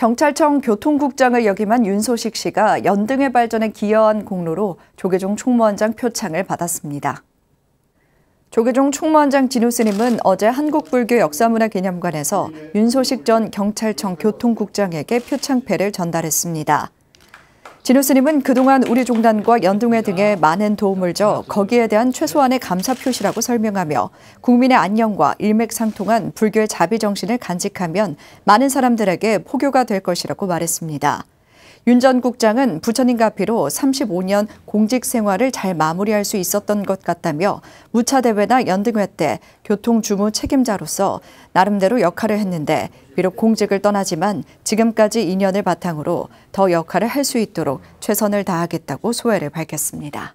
경찰청 교통국장을 역임한 윤소식 씨가 연등회 발전에 기여한 공로로 조계종 총무원장 표창을 받았습니다. 조계종 총무원장 진우 스님은 어제 한국불교 역사문화기념관에서 윤소식 전 경찰청 교통국장에게 표창패를 전달했습니다. 진우 스님은 그동안 우리 종단과 연동회 등에 많은 도움을 줘 거기에 대한 최소한의 감사 표시라고 설명하며 국민의 안녕과 일맥상통한 불교의 자비 정신을 간직하면 많은 사람들에게 포교가 될 것이라고 말했습니다. 윤전 국장은 부처님과 비로 35년 공직 생활을 잘 마무리할 수 있었던 것 같다며 무차 대회나 연등회 때 교통 주무 책임자로서 나름대로 역할을 했는데 비록 공직을 떠나지만 지금까지 인연을 바탕으로 더 역할을 할 수 있도록 최선을 다하겠다고 소회를 밝혔습니다.